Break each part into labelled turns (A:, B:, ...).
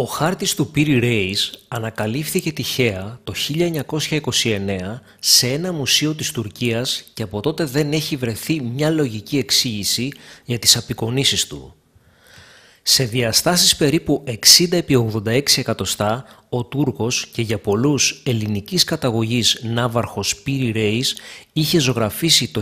A: Ο χάρτης του Πύρι Ρέις ανακαλύφθηκε τυχαία το 1929 σε ένα μουσείο της Τουρκίας και από τότε δεν έχει βρεθεί μια λογική εξήγηση για τις απεικονίσεις του. Σε διαστάσεις περίπου 60 επί 86 εκατοστά, ο Τούρκος και για πολλούς ελληνικής καταγωγής ναύαρχος Πύρι Ρέης είχε ζωγραφίσει το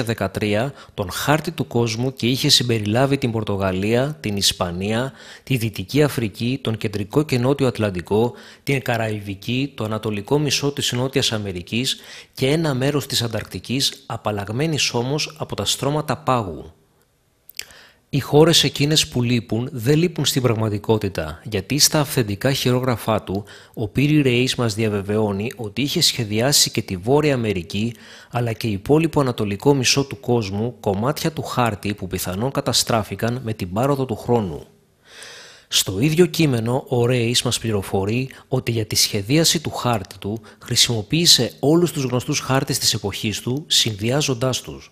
A: 1513 τον χάρτη του κόσμου και είχε συμπεριλάβει την Πορτογαλία, την Ισπανία, τη Δυτική Αφρική, τον Κεντρικό και Νότιο Ατλαντικό, την Καραϊβική, το Ανατολικό μισό της Νότιας Αμερικής και ένα μέρος της Ανταρκτικής, απαλλαγμένης όμως από τα στρώματα πάγου. Οι χώρες εκείνες που λείπουν δεν λείπουν στην πραγματικότητα, γιατί στα αυθεντικά χειρόγραφά του ο Πύρι Ρέις μας διαβεβαιώνει ότι είχε σχεδιάσει και τη Βόρεια Αμερική αλλά και υπόλοιπο ανατολικό μισό του κόσμου κομμάτια του χάρτη που πιθανόν καταστράφηκαν με την πάροδο του χρόνου. Στο ίδιο κείμενο, ο Ρέις μας πληροφορεί ότι για τη σχεδίαση του χάρτη του χρησιμοποίησε όλους τους γνωστούς χάρτες της εποχής του, συνδυάζοντάς τους.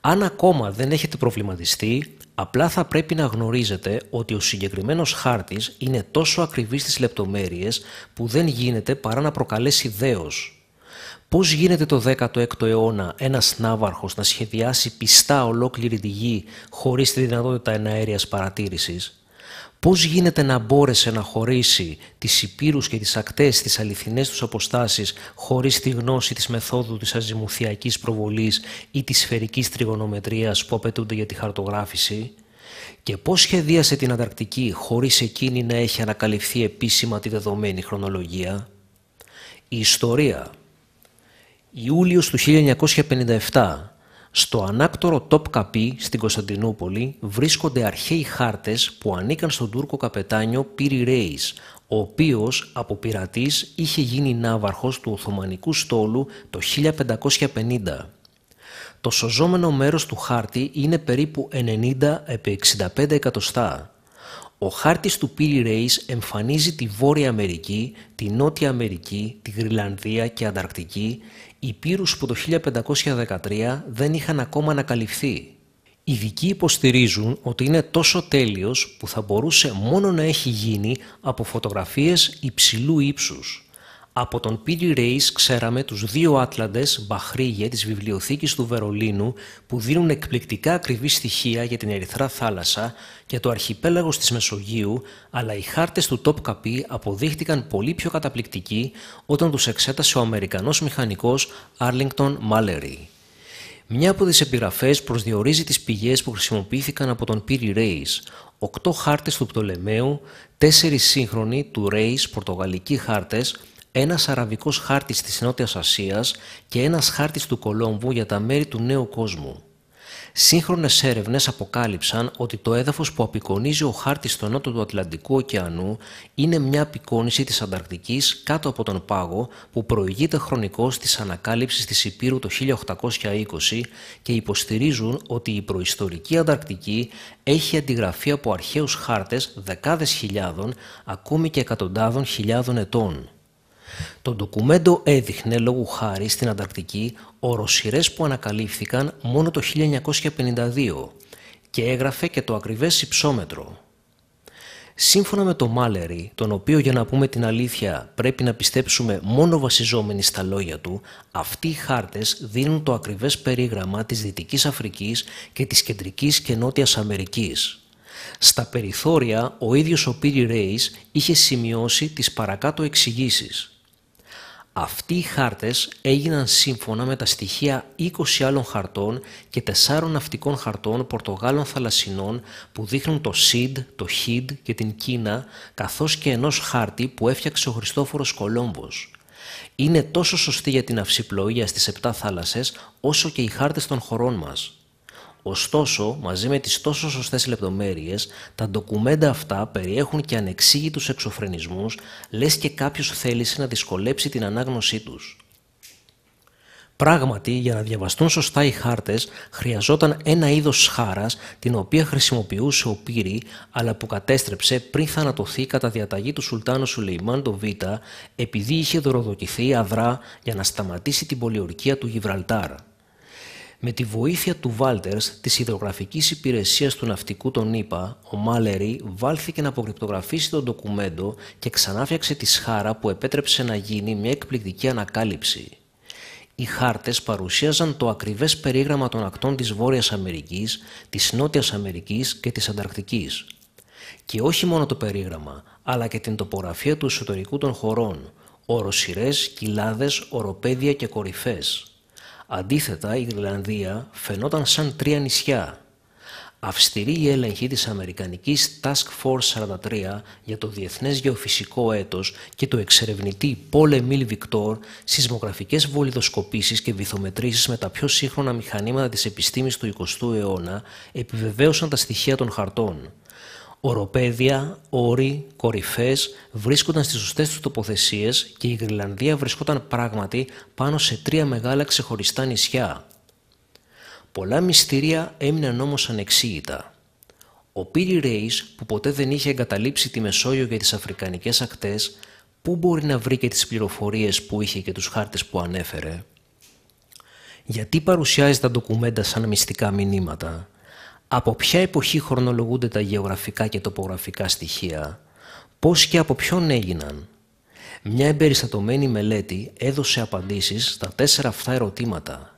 A: Αν ακόμα δεν έχετε προβληματιστεί, απλά θα πρέπει να γνωρίζετε ότι ο συγκεκριμένος χάρτης είναι τόσο ακριβής στις λεπτομέρειες που δεν γίνεται παρά να προκαλέσει δέος. Πώς γίνεται το 16ο αιώνα ένας ναύαρχος να σχεδιάσει πιστά ολόκληρη τη γη χωρίς τη δυνατότητα εναέρειας παρατήρησης. Πώς γίνεται να μπόρεσε να χωρίσει τις υπήρους και τις ακτές, τις αληθινές τους αποστάσεις, χωρίς τη γνώση της μεθόδου της αζημουθιακής προβολής ή της σφαιρικής τριγωνομετρίας που απαιτούνται για τη χαρτογράφηση, και πώς σχεδίασε την Ανταρκτική χωρίς εκείνη να έχει ανακαλυφθεί επίσημα τη δεδομένη χρονολογία. Η ιστορία. Ιούλιος του 1957, στο ανάκτορο Τόπ Καπί στην Κωνσταντινούπολη βρίσκονται αρχαίοι χάρτες που ανήκαν στον Τούρκο καπετάνιο Πύρι Ρέης, ο οποίος από πειρατής είχε γίνει ναύαρχος του Οθωμανικού στόλου το 1550. Το σωζόμενο μέρος του χάρτη είναι περίπου 90 επί 65 εκατοστά. Ο χάρτης του Πίλι Ρέις εμφανίζει τη Βόρεια Αμερική, τη Νότια Αμερική, τη Γρυλανδία και Ανταρκτική, υπήρους που το 1513 δεν είχαν ακόμα ανακαλυφθεί. Οι δικοί υποστηρίζουν ότι είναι τόσο τέλειος που θα μπορούσε μόνο να έχει γίνει από φωτογραφίες υψηλού ύψους. Από τον P.D. ξέραμε τους δύο Άτλαντες Μπαχρίγε της Βιβλιοθήκης του Βερολίνου που δίνουν εκπληκτικά ακριβή στοιχεία για την Ερυθρά Θάλασσα και το αρχιπέλαγος της Μεσογείου, αλλά οι χάρτες του Top Capi αποδείχτηκαν πολύ πιο καταπληκτικοί όταν τους εξέτασε ο Αμερικανός μηχανικός Arlington Mallory. Μια από τις επιγραφές προσδιορίζει τις πηγές που χρησιμοποιήθηκαν από τον Πύρι Ρέις, οκτώ χάρτες του Πτολεμαίου, τέσσερις σύγχρονοι του Ρέις πορτογαλικοί χάρτες ένας αραβικός χάρτης της Νότιας Ασίας και ένας χάρτης του Κολόμβου για τα μέρη του Νέου Κόσμου. Σύγχρονες έρευνες αποκάλυψαν ότι το έδαφος που απεικονίζει ο χάρτης στο νότο του Ατλαντικού ωκεανού είναι μια απεικόνιση της Ανταρκτικής κάτω από τον πάγο που προηγείται χρονικώς της ανακάλυψης της Υπήρου το 1820 και υποστηρίζουν ότι η προϊστορική Ανταρκτική έχει αντιγραφεί από αρχαίους χάρτες δεκάδες χιλιάδων ακόμη και εκατοντάδων χιλιάδων ετών. Το ντοκουμέντο έδειχνε λόγου χάρη στην Ανταρκτική οροσυρές που ανακαλύφθηκαν μόνο το 1952 και έγραφε και το ακριβές υψόμετρο. Σύμφωνα με το Μάλερη, τον οποίο για να πούμε την αλήθεια πρέπει να πιστέψουμε μόνο βασιζόμενοι στα λόγια του, αυτοί οι χάρτες δίνουν το ακριβές περίγραμμα της Δυτικής Αφρικής και της Κεντρικής και Νότιας Αμερικής. Στα περιθώρια, ο ίδιος ο Πίρι Ρέις είχε σημειώσει τις παρακάτω εξηγήσεις. Αυτοί οι χάρτες έγιναν σύμφωνα με τα στοιχεία 20 άλλων χαρτών και 4 ναυτικών χαρτών Πορτογάλων θαλασσινών που δείχνουν το ΣΥΔ, το ΧΙΔ και την Κίνα, καθώς και ενός χάρτη που έφτιαξε ο Χριστόφορος Κολόμβος. Είναι τόσο σωστή για την αυσιπλοεία στις 7 θάλασσες όσο και οι χάρτες των χωρών μας. Ωστόσο, μαζί με τις τόσο σωστές λεπτομέρειες, τα ντοκουμέντα αυτά περιέχουν και ανεξήγητους εξωφρενισμούς, λες και κάποιος θέλησε να δυσκολέψει την ανάγνωσή τους. Πράγματι, για να διαβαστούν σωστά οι χάρτες, χρειαζόταν ένα είδος χάρας, την οποία χρησιμοποιούσε ο Πύρη, αλλά που κατέστρεψε πριν θανατωθεί κατά διαταγή του Σουλτάνου Σουλεϊμάν το Β, επειδή είχε δωροδοκηθεί αδρά για να σταματήσει την πολιορκία του Γιβραλτάρα. Με τη βοήθεια του Βάλτερς της Ιδρογραφικής Υπηρεσίας του Ναυτικού των ΗΠΑ, ο Μάλερη βάλθηκε να αποκρυπτογραφήσει το ντοκουμέντο και ξανάφτιαξε τη σχάρα που επέτρεψε να γίνει μια εκπληκτική ανακάλυψη. Οι χάρτες παρουσίαζαν το ακριβές περίγραμμα των ακτών της Βόρειας Αμερικής, της Νότιας Αμερικής και της Ανταρκτικής. Και όχι μόνο το περίγραμμα, αλλά και την τοπογραφία του εσωτερικού των χωρών, οροσυρές, κοιλάδες, οροπέδια και κορυφές. Αντίθετα, η Γρυλανδία φαινόταν σαν τρία νησιά. Αυστηρή η έλεγχη της Αμερικανικής Task Force 43 για το Διεθνές Γεωφυσικό Έτος και το εξερευνητή Paul Emil Victor σεισμογραφικές βολιδοσκοπήσεις και βυθομετρήσεις με τα πιο σύγχρονα μηχανήματα της επιστήμης του 20ου αιώνα επιβεβαίωσαν τα στοιχεία των χαρτών. Οροπέδια, όροι, κορυφές βρίσκονταν στις σωστές τους τοποθεσίες και η Γρυλανδία βρισκόταν πράγματι πάνω σε τρία μεγάλα ξεχωριστά νησιά. Πολλά μυστήρια έμειναν όμως ανεξήγητα. Ο Πίρι που ποτέ δεν είχε εγκαταλείψει τη Μεσόγειο για τις Αφρικανικές ακτές, πού μπορεί να βρει και τις πληροφορίες που είχε και τους χάρτες που ανέφερε. Γιατί παρουσιάζει τα ντοκουμέντα σαν μυστικά μηνύματα από ποια εποχή χρονολογούνται τα γεωγραφικά και τοπογραφικά στοιχεία, πώς και από ποιον έγιναν. Μια εμπεριστατωμένη μελέτη έδωσε απαντήσεις στα τέσσερα αυτά ερωτήματα.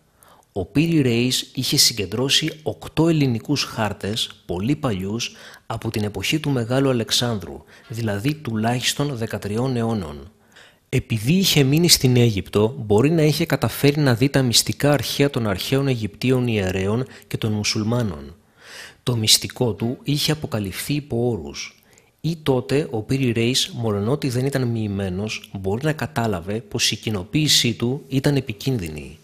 A: Ο Πύρι Ρέις είχε συγκεντρώσει οκτώ ελληνικούς χάρτες, πολύ παλιούς, από την εποχή του Μεγάλου Αλεξάνδρου, δηλαδή τουλάχιστον 13 αιώνων. Επειδή είχε μείνει στην Αίγυπτο, μπορεί να είχε καταφέρει να δει τα μυστικά αρχεία των αρχαίων Αιγυπτίων ιερέων και των μουσουλμάνων. Το μυστικό του είχε αποκαλυφθεί υπό όρους. Ή τότε ο Πύρι Ρέις, μολονότι δεν ήταν μοιημένος, μπορεί να κατάλαβε πως η κοινοποίησή του ήταν επικίνδυνη.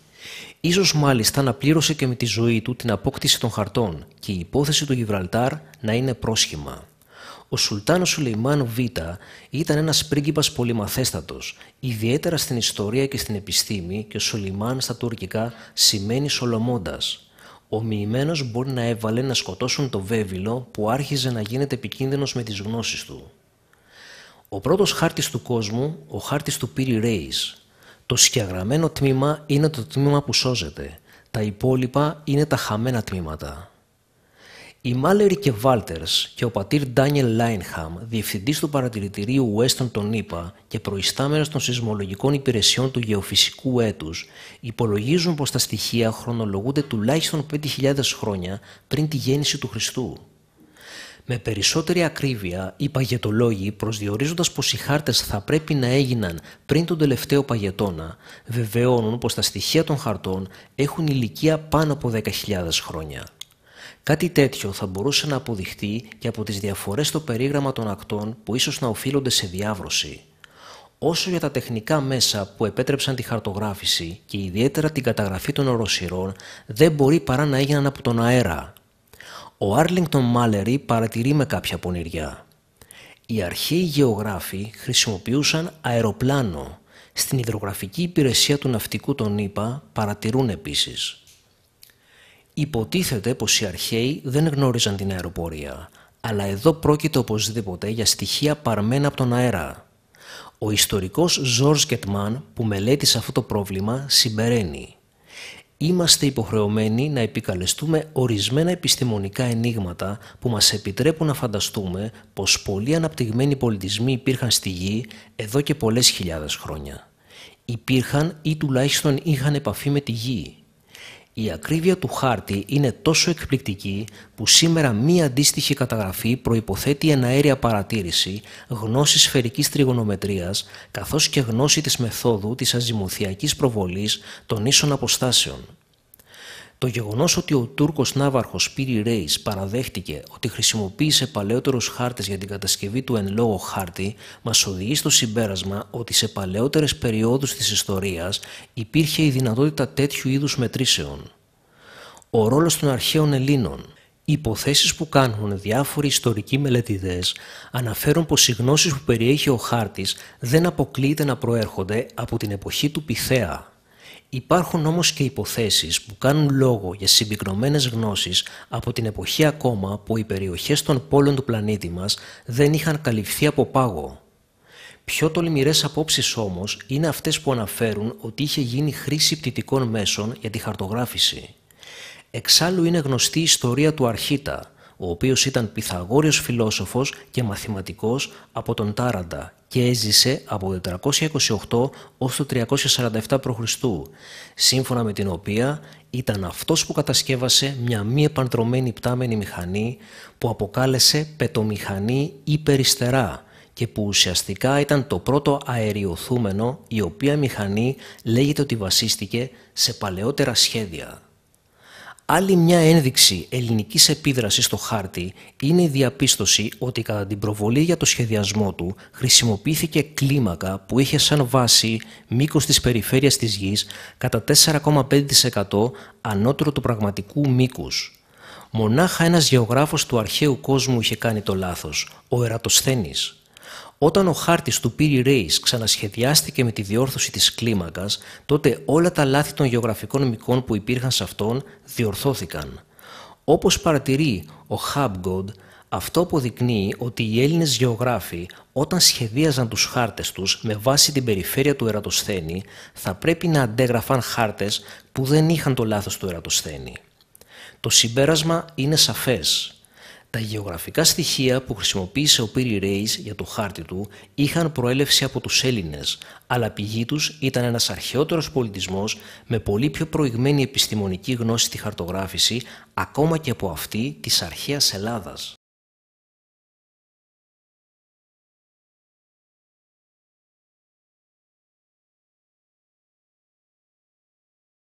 A: Ίσως μάλιστα να πλήρωσε και με τη ζωή του την απόκτηση των χαρτών και η υπόθεση του Γιβραλτάρ να είναι πρόσχημα. Ο Σουλτάνος Σουλεϊμάν Β ήταν ένας πρίγκιπας πολυμαθέστατος, ιδιαίτερα στην ιστορία και στην επιστήμη και ο Σουλεϊμάν στα τουρκικά σημαίνει Σολομώντας. Ο μοιημένος μπορεί να έβαλε να σκοτώσουν το βέβυλο που άρχιζε να γίνεται επικίνδυνος με τις γνώσεις του. Ο πρώτος χάρτης του κόσμου, ο χάρτης του πύρι Ρέις. Το σκιαγραμμένο τμήμα είναι το τμήμα που σώζεται. Τα υπόλοιπα είναι τα χαμένα τμήματα. Οι Μάλερη και Βάλτερς και ο πατήρ Ντάνιελ Λάινχαμ, διευθυντής του παρατηρητηρίου Western των ΗΠΑ και προϊστάμενος των σεισμολογικών υπηρεσιών του γεωφυσικού έτους, υπολογίζουν πως τα στοιχεία χρονολογούνται τουλάχιστον 5.000 χρόνια πριν τη γέννηση του Χριστού. Με περισσότερη ακρίβεια, οι παγετολόγοι, προσδιορίζοντας πως οι χάρτες θα πρέπει να έγιναν πριν τον τελευταίο παγετώνα, βεβαιώνουν πως τα στοιχεία των χαρτών έχουν ηλικία πάνω από 10.000 χρόνια. Κάτι τέτοιο θα μπορούσε να αποδειχτεί και από τις διαφορές στο περίγραμμα των ακτών που ίσως να οφείλονται σε διάβρωση. Όσο για τα τεχνικά μέσα που επέτρεψαν τη χαρτογράφηση και ιδιαίτερα την καταγραφή των οροσυρών δεν μπορεί παρά να έγιναν από τον αέρα. Ο Άρλιγκτον Μάλερη παρατηρεί με κάποια πονηριά. Οι αρχαίοι γεωγράφοι χρησιμοποιούσαν αεροπλάνο. Στην υδρογραφική υπηρεσία του ναυτικού των ΗΠΑ παρατηρούν επίσης. Υποτίθεται πως οι αρχαίοι δεν γνώριζαν την αεροπορία, αλλά εδώ πρόκειται οπωσδήποτε για στοιχεία παρμένα από τον αέρα. Ο ιστορικός Ζόρς Κετμάν που μελέτησε αυτό το πρόβλημα συμπεραίνει. Είμαστε υποχρεωμένοι να επικαλεστούμε ορισμένα επιστημονικά ενίγματα που μας επιτρέπουν να φανταστούμε πως πολλοί αναπτυγμένοι πολιτισμοί υπήρχαν στη γη εδώ και πολλές χιλιάδες χρόνια. Υπήρχαν ή τουλάχιστον είχαν επαφή με τη γη η ακρίβεια του χάρτη είναι τόσο εκπληκτική που σήμερα μία αντίστοιχη καταγραφή προϋποθέτει αέρια παρατήρηση, γνώσης σφαιρικής τριγωνομετρίας, καθώς και γνώση της μεθόδου της αζημουθιακής προβολής των ίσων αποστάσεων. Το γεγονός ότι ο Τούρκος ναύαρχος Πύρι Ρέις παραδέχτηκε ότι χρησιμοποίησε παλαιότερους χάρτες για την κατασκευή του εν λόγω χάρτη, μας οδηγεί στο συμπέρασμα ότι σε παλαιότερες περιόδους της ιστορίας υπήρχε η δυνατότητα τέτοιου είδους μετρήσεων. Ο ρόλος των αρχαίων Ελλήνων. Οι υποθέσεις που κάνουν διάφοροι ιστορικοί μελετητές αναφέρουν πως οι γνώσεις που περιέχει ο χάρτης δεν αποκλείεται να προέρχονται από την εποχή του Πυθέα, Υπάρχουν όμως και υποθέσεις που κάνουν λόγο για συμπυκνωμένες γνώσεις από την εποχή ακόμα που οι περιοχές των πόλων του πλανήτη μας δεν είχαν καλυφθεί από πάγο. Πιο τολμηρές απόψεις όμως είναι αυτές που αναφέρουν ότι είχε γίνει χρήση πτυτικών μέσων για τη χαρτογράφηση. Εξάλλου είναι γνωστή η ιστορία του Αρχίτα, ο οποίος ήταν πυθαγόριος φιλόσοφος και μαθηματικός από τον Τάραντα και έζησε από το 428 ως το 347 π.Χ. σύμφωνα με την οποία ήταν αυτός που κατασκεύασε μια μη επαντρωμένη πτάμενη μηχανή που αποκάλεσε πετομηχανή υπεριστερά και που ουσιαστικά ήταν το πρώτο αεριοθούμενο η οποία μηχανή λέγεται ότι βασίστηκε σε παλαιότερα σχέδια. Άλλη μια ένδειξη ελληνικής επίδρασης στο χάρτη είναι η διαπίστωση ότι κατά την προβολή για το σχεδιασμό του χρησιμοποιήθηκε κλίμακα που είχε σαν βάση μήκος της περιφέρειας της γης κατά 4,5% ανώτερο του πραγματικού μήκους. Μονάχα ένας γεωγράφος του αρχαίου κόσμου είχε κάνει το λάθος, ο Ερατοσθένης. Όταν ο χάρτης του Πύρι Ρέις ξανασχεδιάστηκε με τη διόρθωση της κλίμακας, τότε όλα τα λάθη των γεωγραφικών μικών που υπήρχαν σε αυτόν διορθώθηκαν. Όπως παρατηρεί ο Χάμπγκοντ, αυτό αποδεικνύει ότι οι Έλληνες γεωγράφοι όταν σχεδίαζαν τους χάρτες τους με βάση την περιφέρεια του Ερατοσθένη θα πρέπει να αντέγραφαν χάρτες που δεν είχαν το λάθος του Ερατοσθένη. Το συμπέρασμα είναι σαφές. Τα γεωγραφικά στοιχεία που χρησιμοποίησε ο Πύρι Ρέις για το χάρτη του είχαν προέλευση από τους Έλληνες, αλλά πηγή τους ήταν ένας αρχαιότερος πολιτισμός με πολύ πιο προηγμένη επιστημονική γνώση στη χαρτογράφηση ακόμα και από αυτή της αρχαίας Ελλάδας.